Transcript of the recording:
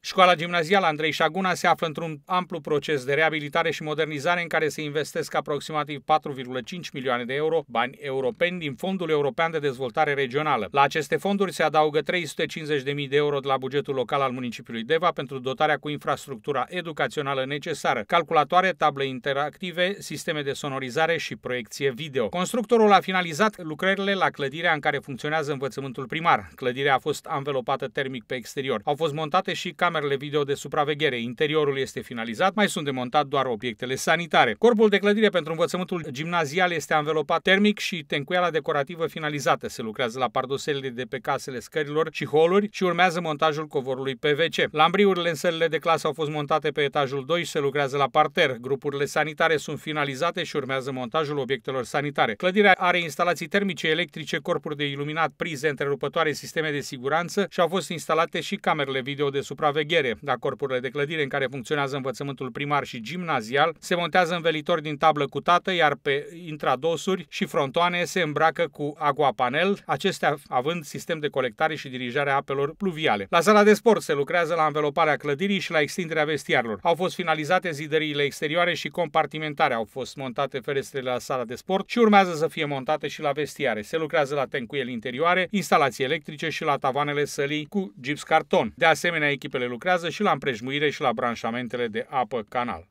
Școala gimnazială Andrei Șaguna se află într-un amplu proces de reabilitare și modernizare în care se investesc aproximativ 4,5 milioane de euro, bani europeni din Fondul European de Dezvoltare Regională. La aceste fonduri se adaugă 350.000 de euro de la bugetul local al municipiului Deva pentru dotarea cu infrastructura educațională necesară, calculatoare, table interactive, sisteme de sonorizare și proiecție video. Constructorul a finalizat lucrările la clădirea în care funcționează învățământul primar. Clădirea a fost anvelopată termic pe exterior. Au fost montate și camerele video de supraveghere. Interiorul este finalizat, mai sunt demontat doar obiectele sanitare. Corpul de clădire pentru învățământul gimnazial este anvelopat termic și tencuiala decorativă finalizată. Se lucrează la pardoselile de pe casele scărilor și holuri și urmează montajul covorului PVC. Lambriurile în sălile de clasă au fost montate pe etajul 2 și se lucrează la parter. Grupurile sanitare sunt finalizate și urmează montajul obiectelor sanitare. Clădirea are instalații termice, electrice, corpuri de iluminat, prize întrerupătoare, sisteme de siguranță și au fost instalate și camerele video de supraveghere supraveghere La corpurile de clădire în care funcționează învățământul primar și gimnazial, se montează învelitori din tablă cutată, iar pe intradosuri și frontoane se îmbracă cu aguapanel, acestea având sistem de colectare și dirijare a apelor pluviale. La sala de sport se lucrează la înveloparea clădirii și la extinderea vestiarilor. Au fost finalizate zidăriile exterioare și compartimentare, au fost montate ferestrele la sala de sport și urmează să fie montate și la vestiare. Se lucrează la tencuiel interioare, instalații electrice și la tavanele sălii cu gips carton. De asemenea, echipele lucrează și la împrejmuire și la branșamentele de apă-canal.